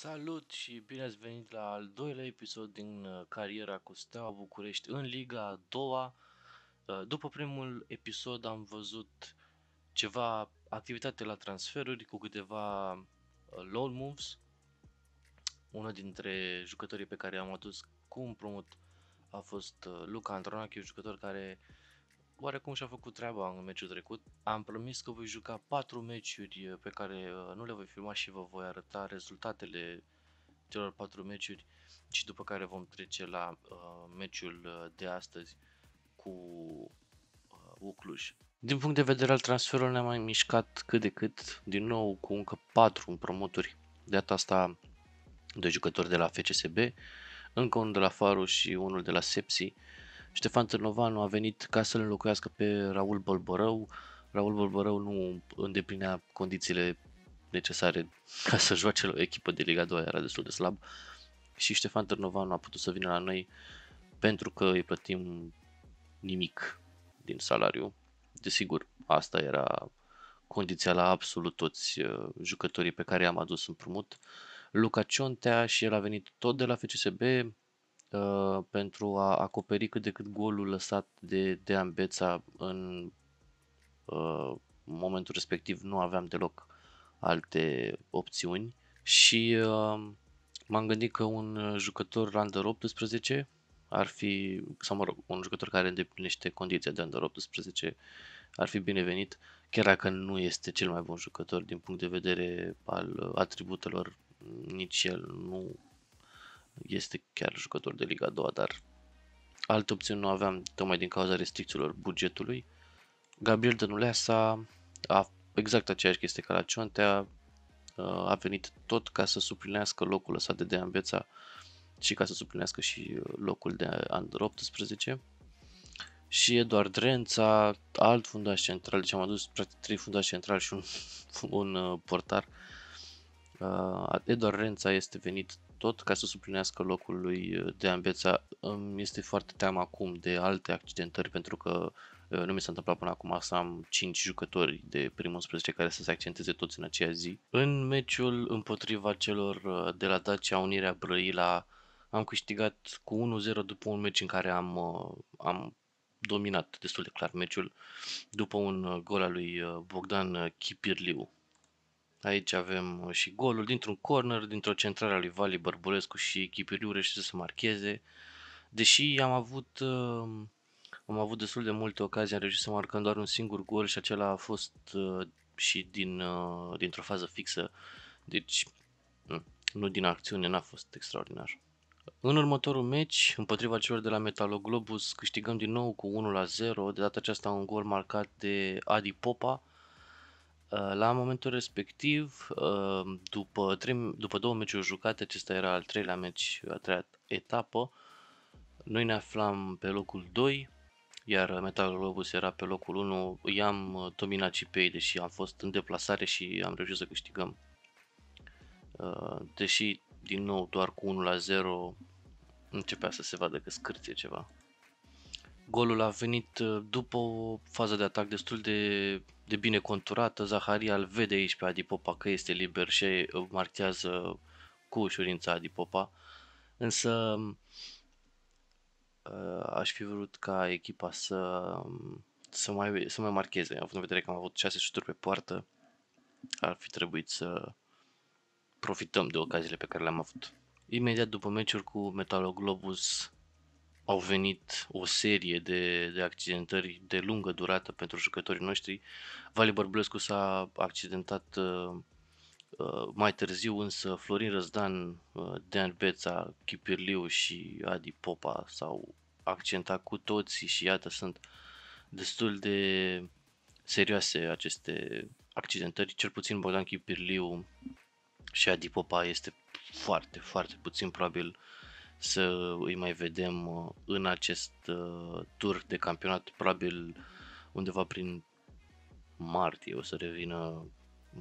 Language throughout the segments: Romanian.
Salut și bine ați venit la al doilea episod din uh, cariera cu Steaua București în Liga a doua. Uh, după primul episod am văzut ceva activitate la transferuri cu câteva uh, loan moves. Unul dintre jucătorii pe care am adus cu un promut a fost Luca Antronache, un jucător care uh, oarecum și-a făcut treaba în meciul trecut. Am promis că voi juca 4 meciuri uh, pe care uh, nu le voi filma și vă voi arăta rezultatele celor 4 meciuri și după care vom trece la uh, meciul uh, de astăzi cu uh, Ucluj. Din punct de vedere al transferului ne-am mai mișcat cât de cât, din nou cu încă 4 împrumuturi, de data asta doi jucători de la FCSB, încă unul de la Faru și unul de la Sepsi, uh, Ștefan Târnovanu a venit ca să-l înlocuiască pe Raul Bălbărău. Raul Bălbărău nu îndeplinea condițiile necesare ca să joace la o echipă de Liga 2, era destul de slab. Și Ștefan Târnovanu a putut să vină la noi pentru că îi plătim nimic din salariu. Desigur, asta era condiția la absolut toți uh, jucătorii pe care i-am adus împrumut. Luca Ciontea și el a venit tot de la FCSB, Uh, pentru a acoperi cât de cât golul lăsat de de Ambeța în uh, momentul respectiv nu aveam deloc alte opțiuni și uh, m-am gândit că un jucător Under 18 ar fi, sau mă rog, un jucător care îndeplinește condiția de Under 18 ar fi binevenit, chiar dacă nu este cel mai bun jucător din punct de vedere al uh, atributelor, nici el nu este chiar jucător de Liga 2, dar alte opțiuni nu aveam tocmai din cauza restricțiilor bugetului. Gabriel Dănuleasa a exact aceeași chestie ca la Ciontea, a venit tot ca să suplinească locul ăsta de Dean Beța și ca să suplinească și uh, locul de Under 18 și Eduard Renza, alt fundaș central, deci am adus practic trei fundași centrali și un, un uh, portar. Uh, Eduard Renza este venit tot ca să suplinească locul lui uh, de Beța. Îmi este foarte teamă acum de alte accidentări pentru că uh, nu mi s-a întâmplat până acum să am 5 jucători de primul 11 care să se accenteze toți în aceea zi. În meciul împotriva celor uh, de la Dacia Unirea Brăila am câștigat cu 1-0 după un meci în care am, am dominat destul de clar meciul după un gol al lui Bogdan Chipirliu. Aici avem uh, și golul dintr-un corner, dintr-o centrare a lui Vali Bărbulescu și echipiriu reușește să marcheze. Deși am avut, uh, am avut destul de multe ocazii, am reușit să marcăm doar un singur gol și acela a fost uh, și din, dintr-o fază fixă. Deci, nu din acțiune, n-a fost extraordinar. În următorul meci, împotriva celor de la Metaloglobus, câștigăm din nou cu 1 la 0, de data aceasta un gol marcat de Adi Popa, Uh, la momentul respectiv, uh, după, trei, după două meciuri jucate, acesta era al treilea meci, a treia etapă, noi ne aflam pe locul 2, iar Metal era pe locul 1. I-am uh, dominat și pe ei, deși am fost în deplasare și am reușit să câștigăm. Deși, din nou, doar cu 1 la 0 începea să se vadă că scârție ceva. Golul a venit uh, după o fază de atac destul de, de bine conturată. Zaharia îl vede aici pe Adipopa că este liber și marchează cu ușurință Adipopa. Însă uh, aș fi vrut ca echipa să, să, mai, să mai marcheze. Având în vedere că am avut 6 șuturi pe poartă, ar fi trebuit să profităm de ocaziile pe care le-am avut. Imediat după meciul cu Metaloglobus au venit o serie de, de accidentări de lungă durată pentru jucătorii noștri. Vali Bărbulescu s-a accidentat uh, uh mai târziu, însă Florin Răzdan, uh, Beța, Chipirliu și Adi Popa s-au accidentat cu toții și iată sunt destul de serioase aceste accidentări, cel puțin Bogdan Chipirliu și Adi Popa este foarte, foarte puțin probabil uh, să îi mai vedem uh, în acest uh, tur de campionat, probabil undeva prin martie o să revină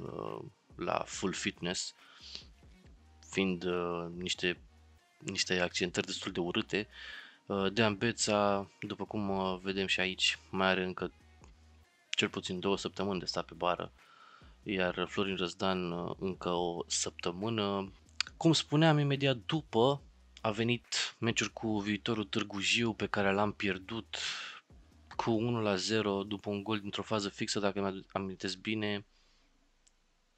uh, la full fitness, fiind niște, niște accentări destul de urâte. De Ambeța, după cum vedem și aici, mai are încă cel puțin două săptămâni de stat pe bară, iar Florin Răzdan încă o săptămână. Cum spuneam, imediat după a venit meciuri cu viitorul Târgu Jiu pe care l-am pierdut cu 1 la 0 după un gol dintr-o fază fixă, dacă mi amintesc bine.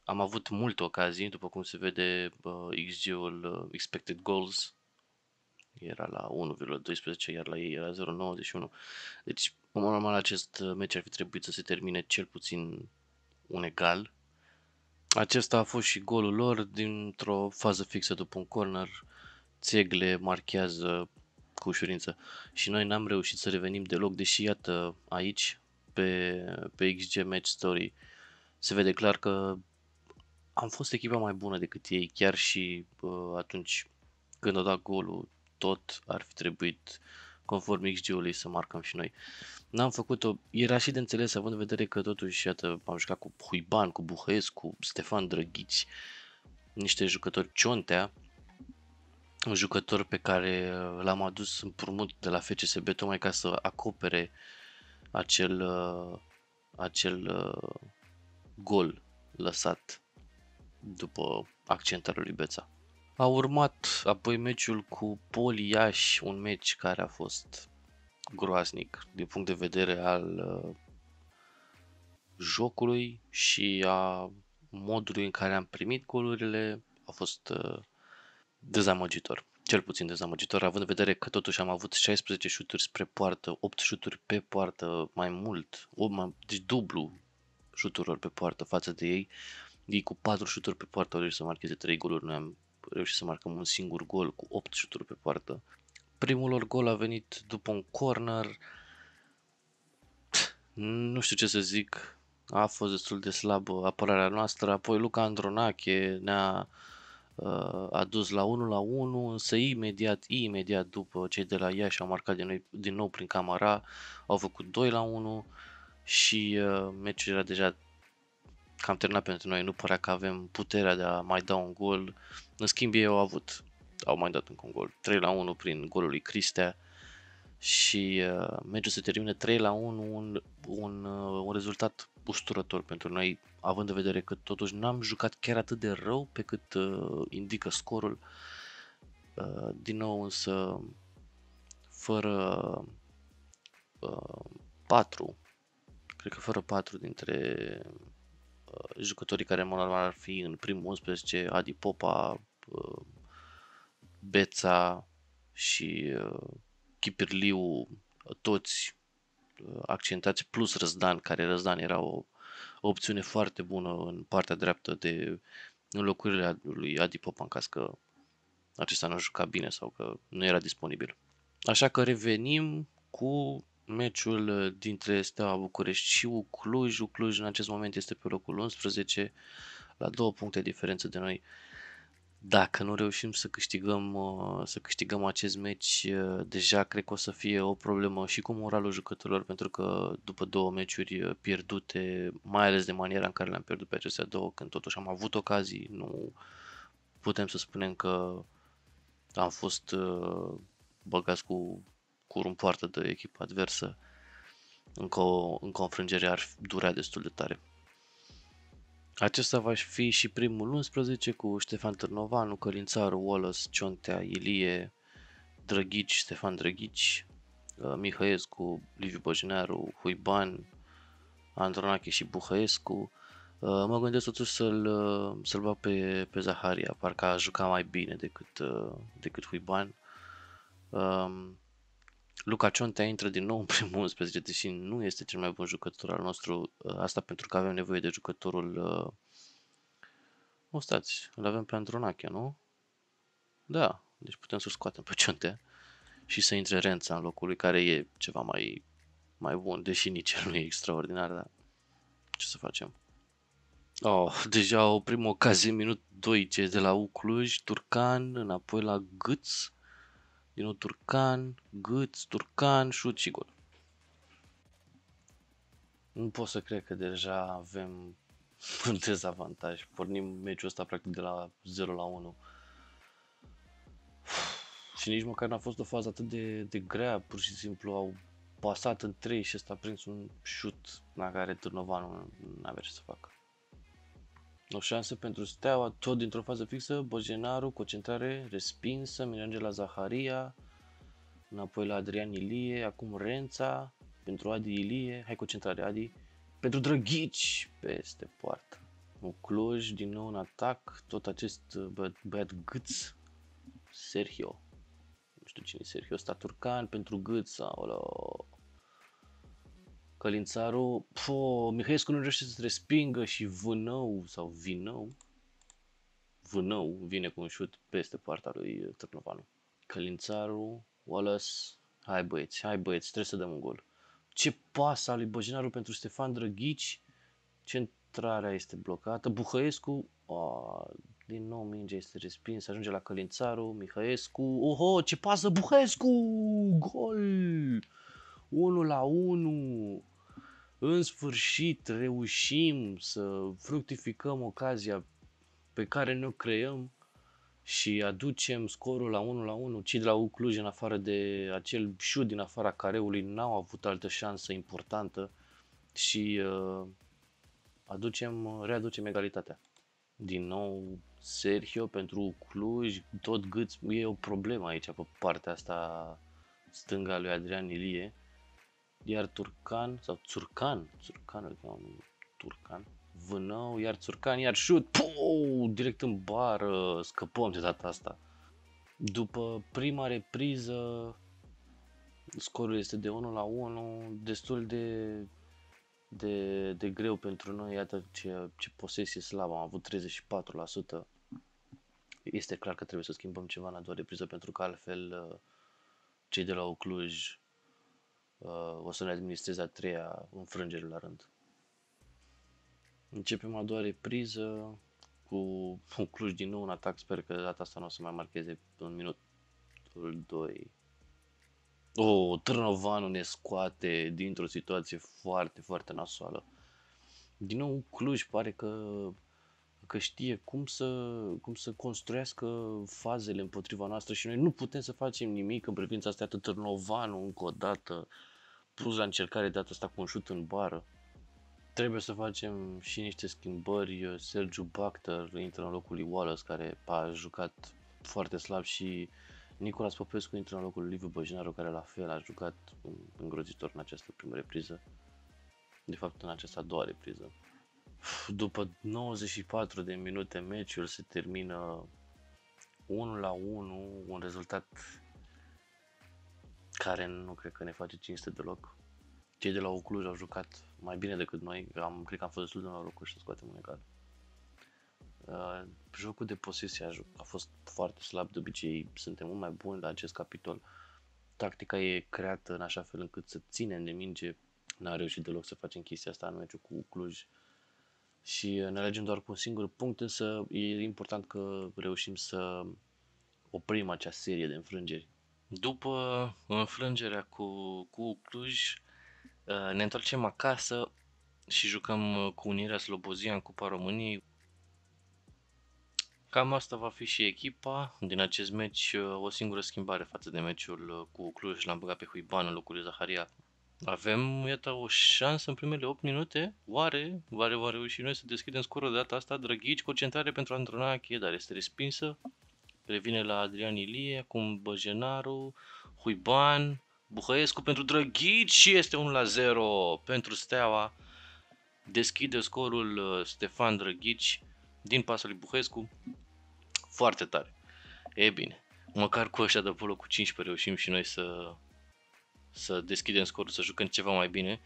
Am avut multe ocazii, după cum se vede uh, XG-ul uh, Expected Goals era la 1,12, iar la ei era 0,91. Deci, în mod normal, acest uh, meci ar fi trebuit să se termine cel puțin un egal. Acesta a fost și golul lor dintr-o fază fixă după un corner țegle marchează cu ușurință. Și noi n-am reușit să revenim deloc, deși iată aici, pe, pe XG Match Story, se vede clar că am fost echipa mai bună decât ei, chiar și uh, atunci când a dat golul, tot ar fi trebuit conform XG-ului să marcăm și noi. N-am făcut-o, era și de înțeles având în vedere că totuși, iată, am jucat cu Huiban, cu Buhăescu, cu Stefan Drăghici, niște jucători Ciontea, un jucător pe care uh, l-am adus împrumut de la FCSB tocmai ca să acopere acel, uh, acel uh, gol lăsat după accentarea lui Beța. A urmat apoi meciul cu Poli Iași, un meci care a fost groaznic din punct de vedere al jocului și a modului în care am primit golurile. A fost dezamăgitor. Cel puțin dezamăgitor, având în vedere că totuși am avut 16 șuturi spre poartă, 8 șuturi pe poartă, mai mult, o, mai, deci dublu șuturilor pe poartă față de ei. Ei cu 4 șuturi pe poartă au reușit să marcheze 3 goluri, noi am reușit să marcăm un singur gol cu 8 șuturi pe poartă. Primul lor gol a venit după un corner, nu știu ce să zic, a fost destul de slabă apărarea noastră, apoi Luca Andronache ne-a a dus la 1 la 1, însă imediat, imediat după cei de la Iași au marcat din, noi, din nou prin camera, au făcut 2 la 1 și uh, meciul era deja cam terminat pentru noi, nu părea că avem puterea de a mai da un gol. În schimb ei au avut, au mai dat încă un gol, 3 la 1 prin golul lui Cristea și uh, meciul se termine 3 la 1, un, un, uh, un rezultat usturător pentru noi, având în vedere că totuși n-am jucat chiar atât de rău pe cât uh, indică scorul. Uh, din nou însă, fără uh, 4, cred că fără 4 dintre uh, jucătorii care normal ar fi în primul 11, Adi Popa, uh, Beța și uh, Kipirliu, toți uh, accentați, plus Răzdan, care Răzdan era o uh, o opțiune foarte bună în partea dreaptă de înlocuirile lui Adi Popan, ca că acesta nu a jucat bine sau că nu era disponibil. Așa că revenim cu meciul dintre Steaua București și Ucluj. Ucluj în acest moment este pe locul 11, la două puncte diferență de noi dacă nu reușim să câștigăm, uh, să câștigăm acest meci, uh, deja cred că o să fie o problemă și cu moralul jucătorilor, pentru că după două meciuri uh, pierdute, mai ales de maniera în care le-am pierdut pe acestea două, când totuși am avut ocazii, nu putem să spunem că am fost băgați cu, cu un poartă de echipă adversă, încă o, încă o înfrângere ar durea destul de tare. Acesta va fi și primul 11 cu Ștefan Târnovanu, Călințaru, Wallace, Ciontea, Ilie, Drăghici, Ștefan Drăghici, uh, Mihăescu, Liviu Băjinearu, Huiban, Andronache și Buhăescu. Uh, mă gândesc totuși să-l, uh, să-l bag pe, pe Zaharia, parcă a jucat mai bine decât, decât Huiban. Um, Luca Ciontea intră din nou în primul 11, deși nu este cel mai bun jucător al nostru, ă, asta pentru că avem nevoie de jucătorul... Ă, nu stați, îl avem pe Andronache, nu? Da, deci putem să scoatem pe Ciontea și să intre Renza în locul lui, care e ceva mai, mai bun, deși nici el nu e extraordinar, dar ce să facem? Oh, deja o primă ocazie, minut 2 ce de la Ucluj, Turcan, înapoi la Guts nou Turcan, Gâț, Turcan, șut și gol. Nu pot să cred că deja avem un dezavantaj. Pornim meciul ăsta practic de la 0 la 1. Și nici măcar n-a fost o fază atât de, de grea, pur și simplu au pasat în 3 și ăsta a prins un șut la care turnovanul nu avea ce să facă. O șansă pentru Steaua, tot dintr-o fază fixă, Bojenaru, concentrare respinsă, merge la Zaharia, înapoi la Adrian Ilie, acum Renza pentru Adi Ilie, hai concentrare Adi, pentru Drăghici, peste poartă. Cluj, din nou un atac, tot acest uh, bă- băiat gâț, Sergio, nu știu cine e Sergio, sta turcan pentru Gâț, sau Călințaru, pfo, Mihaiescu nu reușește să respingă și Vânău sau Vinău. Vânău vine cu un șut peste partea lui Târnovanu. Călințaru, Wallace, hai băieți, hai băieți, trebuie să dăm un gol. Ce al lui Băjinaru pentru Stefan Drăghici, centrarea este blocată, Buhăescu, a, din nou mingea este respins, ajunge la Călințaru, Mihăescu, oho, ce pasă Buhăescu, gol! 1 la 1, în sfârșit reușim să fructificăm ocazia pe care ne-o creăm și aducem scorul la 1 la 1. Cei de la Ucluj Cluj, în afară de acel șut din afara careului, n-au avut altă șansă importantă și uh, aducem, readucem egalitatea. Din nou, Sergio pentru Cluj, tot gâț, e o problemă aici pe partea asta stânga lui Adrian Ilie iar Turcan, sau Turcan, Turcan, îl cheamă Turcan, vânău, iar Turcan, iar șut, puu, direct în bară, scăpăm de data asta. După prima repriză, scorul este de 1 la 1, destul de, de, de greu pentru noi, iată ce, ce posesie slabă, am avut 34%. Este clar că trebuie să schimbăm ceva în a doua repriză pentru că altfel uh, cei de la Ocluj Uh, o să le administrez a treia înfrângere la rând. Începem a doua repriză cu un Cluj din nou Un atac, sper că data asta nu o să mai marcheze un minutul 2. Oh, Trnovanu ne scoate dintr-o situație foarte, foarte nasoală. Din nou Cluj pare că, că știe cum să, cum să construiască fazele împotriva noastră și noi nu putem să facem nimic în privința asta, atât Târnovanu încă o dată, uh, pus la încercare data asta cu un șut în bară. Trebuie să facem și niște schimbări. Sergiu Bacter intră în locul lui Wallace, care a jucat foarte slab și Nicolas Popescu intră în locul lui Liviu Băjinaru, care la fel a jucat îngrozitor în această primă repriză. De fapt, în această a doua repriză. După 94 de minute, meciul se termină 1 la 1, un rezultat care nu cred că ne face cinste deloc. Cei de la Ocluj au jucat mai bine decât noi, am, cred că am fost destul de și să scoatem un egal. Uh, jocul de posesie a, fost foarte slab, de obicei suntem mult mai buni la acest capitol. Tactica e creată în așa fel încât să ținem de minge, n-a reușit deloc să facem chestia asta în meciul cu Cluj și uh, ne alegem doar cu un singur punct, însă e important că reușim să oprim acea serie de înfrângeri după înfrângerea cu, cu Cluj, uh, ne întoarcem acasă și jucăm uh, cu Unirea Slobozia în Cupa României. Cam asta va fi și echipa. Din acest meci, uh, o singură schimbare față de meciul cu Cluj. L-am băgat pe Huiban în locul lui Zaharia. Avem, iată, o șansă în primele 8 minute. Oare, oare va reuși noi să deschidem scorul de data asta? Drăghici, concentrare pentru Andronache, dar este respinsă revine la Adrian Ilie, acum Băjenaru, Huiban, Buhăescu pentru Drăghici și este 1 la 0 pentru Steaua. Deschide scorul uh, Stefan Drăghici din pasul lui Buhăescu. Foarte tare. E bine, măcar cu ăștia de acolo cu 15 reușim și noi să, să deschidem scorul, să jucăm ceva mai bine.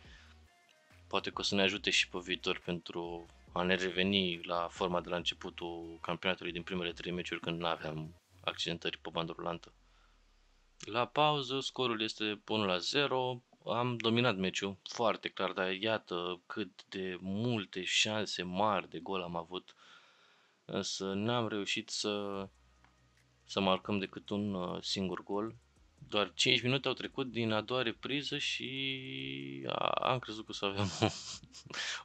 Poate că o să ne ajute și pe viitor pentru a ne reveni la forma de la începutul campionatului din primele trei meciuri când nu aveam accidentări pe bandă rulantă. La pauză, scorul este 1 la 0, am dominat meciul foarte clar, dar iată cât de multe șanse mari de gol am avut, însă n-am reușit să, să marcăm decât un uh, singur gol. Doar 5 minute au trecut din a doua repriză și am crezut că o să avem o,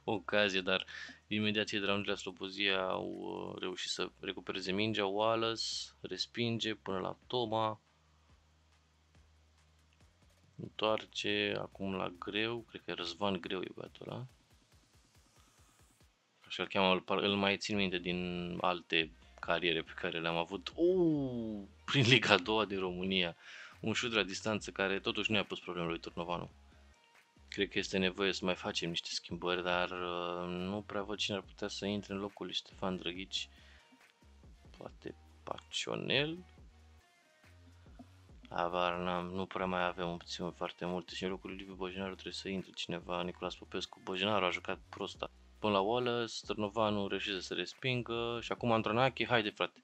o ocazie, dar Imediat cei de la Angela Slobozia au uh, reușit să recupereze mingea, Wallace respinge până la Toma, întoarce acum la greu, cred că Răzvan greu e băiatul ăla. Așa îl cheamă, îl, mai țin minte din alte cariere pe care le-am avut uuu prin Liga 2 din România. Un șut la distanță care totuși nu i-a pus probleme lui Turnovanu. Cred că este nevoie să mai facem niște schimbări, dar uh, nu prea văd cine ar putea să intre în locul lui Ștefan Drăghici. Poate Pacionel? Avar n-am, nu prea mai avem opțiuni foarte multe și în locul lui Liviu Bojinaru trebuie să intre cineva, Nicolas Popescu. Bojinaru a jucat prosta. Până la Wallace, Târnovanu reușește să respingă și acum Andronache, haide frate,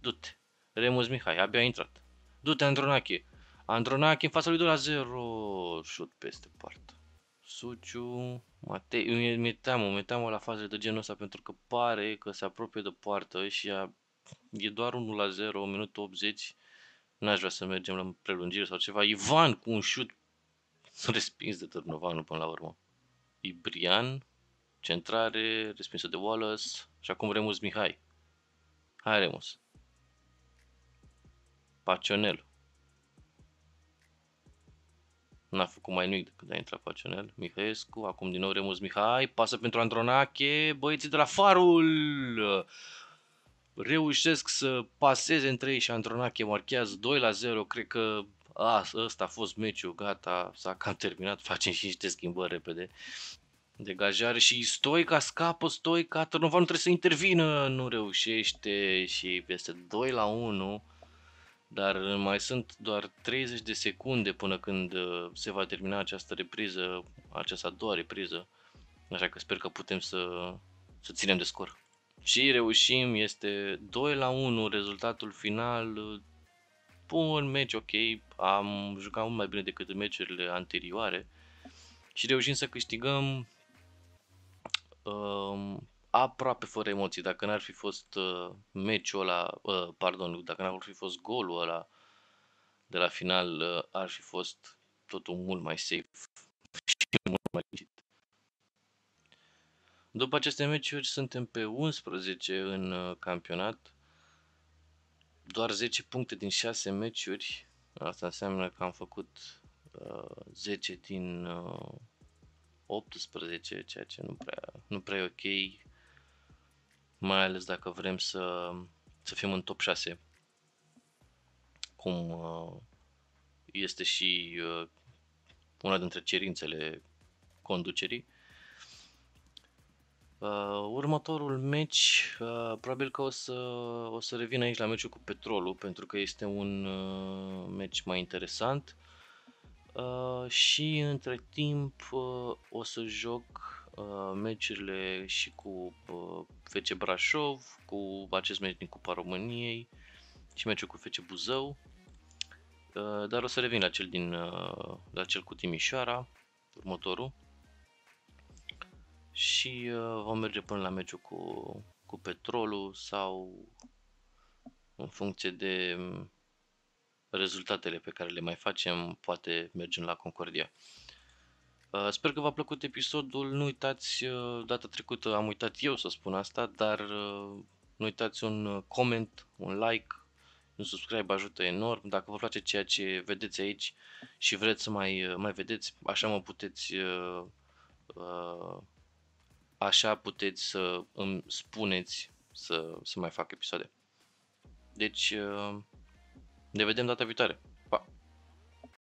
du-te. Remus Mihai, abia a intrat. Du-te Andronache. Andronache în fața lui 2 la 0, șut peste poartă. Suciu, Matei, mi-e teamă, mi-e teamă la faze de genul ăsta pentru că pare că se apropie de poartă și a, e doar 1 la 0, minut 80, n-aș vrea să mergem la prelungire sau ceva. Ivan cu un șut respins de Târnovanu până la urmă. Ibrian, centrare, respinsă de Wallace și acum Remus Mihai. Hai Remus. Pacionelu. N-a făcut mai nimic decât a intrat Pacionel, Mihaescu, acum din nou Remus Mihai, pasă pentru Andronache, băieții de la Farul reușesc să paseze între ei și Andronache marchează 2 la 0, cred că a, ăsta a fost meciul, gata, s-a cam terminat, facem și niște schimbări repede. Degajare și Stoica scapă, Stoica, Tărnova nu trebuie să intervină, nu reușește și este 2 la 1 dar mai sunt doar 30 de secunde până când uh, se va termina această repriză, această a doua repriză, așa că sper că putem să, să ținem de scor. Și reușim, este 2 la 1 rezultatul final, bun meci, ok, am jucat mult mai bine decât în meciurile anterioare și reușim să câștigăm um, aproape fără emoții. Dacă n-ar fi fost uh, meciul ăla, uh, pardon, dacă n-ar fi fost golul ăla de la final, uh, ar fi fost totul mult mai safe și mult mai legit. După aceste meciuri suntem pe 11 în uh, campionat. Doar 10 puncte din 6 meciuri. Asta înseamnă că am făcut uh, 10 din uh, 18, ceea ce nu prea, nu prea e ok mai ales dacă vrem să, să fim în top 6, cum uh, este și uh, una dintre cerințele conducerii. Uh, următorul meci, probabil că o să, o să revin aici la meciul cu Petrolul, pentru că este un meci mai interesant. Și între timp o să joc Uh, meciurile și cu uh, FC Brașov, cu acest meci din Cupa României și meciul cu FC Buzău. Uh, dar o să revin la cel, din, la cel cu Timișoara, următorul. Și vom merge până la meciul cu, cu Petrolul sau în funcție de mm, rezultatele pe care le mai facem, poate mergem la Concordia. Uh, sper că v-a plăcut episodul, nu uitați, uh, data trecută am uitat eu să spun asta, dar uh, nu uitați un coment, un like, un subscribe ajută enorm. Dacă vă place ceea ce vedeți aici și vreți să mai, mai vedeți, așa mă puteți așa puteți să îmi spuneți să, să mai fac episoade. Deci ne vedem data viitoare.